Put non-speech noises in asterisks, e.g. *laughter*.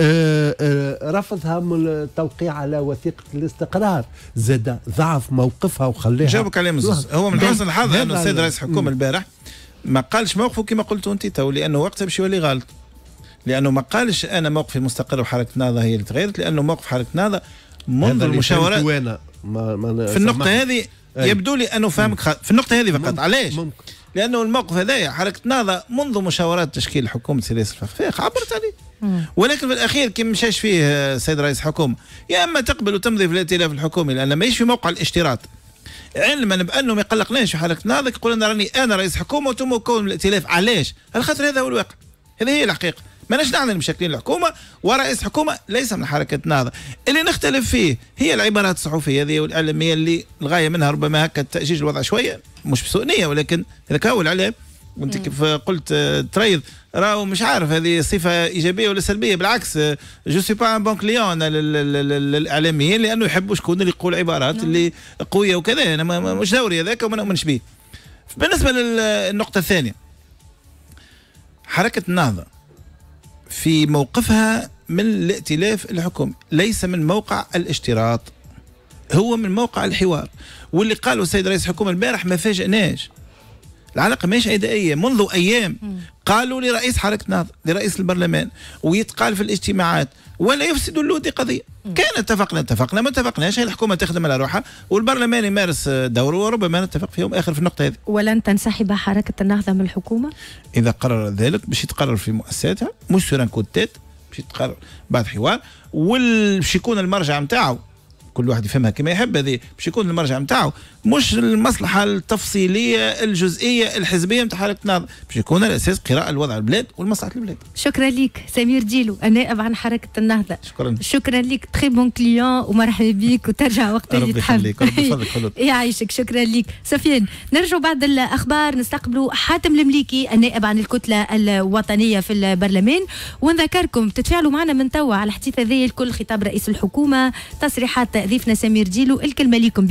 أه، أه، رفضها من التوقيع على وثيقة الاستقرار زاد ضعف موقفها وخليها جابك عليه مزوز هو من حسن الحظ أن السيد رئيس الحكومة البارح ما قالش موقفه كما قلت أنت تو لأنه وقتها باش يولي غلط لأنه ما قالش أنا موقفي مستقر وحركة نهضة هي اللي تغيرت لأنه موقف حركة نهضة منذ المشاورات في النقطة هذه يبدو لي أنه فهمك في النقطة هذه فقط علاش؟ ممكن لأنه الموقف هذايا حركة نهضة منذ مشاورات تشكيل حكومة سيريس الفخفاخ عبرت عليه ولكن في الاخير كي مشاش فيه السيد آه، رئيس الحكومه يا اما تقبل وتمضي في الائتلاف الحكومي لان ماهيش في موقع الاشتراط علما بانه ما يقلقناش في حركه ناضك يقول انا راني انا رئيس حكومه وتم مكون الائتلاف علاش؟ على خاطر هذا هو الواقع هذه هي الحقيقه ماناش نعمل مشاكلين الحكومه ورئيس حكومه ليس من حركه نهضه اللي نختلف فيه هي العبارات الصحفيه هذه والاعلاميه اللي الغايه منها ربما هكا تاجيج الوضع شويه مش بسوء نيه ولكن هذاك هو الاعلام وانت كيف قلت آه، تريض راهو مش عارف هذه صفه ايجابيه ولا سلبيه بالعكس جو سي با ان بون كليون للاعلاميين لانه يحبوا شكون اللي يقول عبارات اللي نعم. قويه وكذا انا مش دوري هذاك وما نؤمنش به بالنسبه للنقطه الثانيه حركه النهضه في موقفها من الائتلاف الحكومي ليس من موقع الاشتراط هو من موقع الحوار واللي قاله السيد رئيس الحكومه البارح ما فاجئناش العلاقه ماهيش عدائيه منذ ايام قالوا لرئيس حركه نهضه لرئيس البرلمان ويتقال في الاجتماعات ولا يفسد اللودي قضيه كان اتفقنا اتفقنا ما اتفقناش هي الحكومه تخدم على روحها والبرلمان يمارس دوره وربما نتفق في يوم اخر في النقطه هذه ولن تنسحب حركه النهضه من الحكومه اذا قرر ذلك باش يتقرر في مؤسساتها مش سوران كوتات باش يتقرر بعد حوار والشيكون المرجع نتاعو كل واحد يفهمها كما يحب هذه باش يكون المرجع نتاعو مش المصلحه التفصيليه الجزئيه الحزبيه نتاع حاله النهضه باش يكون على اساس قراءه لوضع البلاد ومصلحه البلاد شكرا لك سمير ديلو النائب عن حركه النهضه شكرا شكرا لك تري بون كليون ومرحبا بك وترجع وقت اللي تحب *laughs* يعيشك شكرا لك سفيان نرجع بعد الاخبار نستقبلوا حاتم المليكي النائب عن الكتله الوطنيه في البرلمان ونذكركم تتفاعلوا معنا من توا على الحديث هذا الكل خطاب رئيس الحكومه تصريحات تستهدفنا سمير جيلو الكلمه ليكم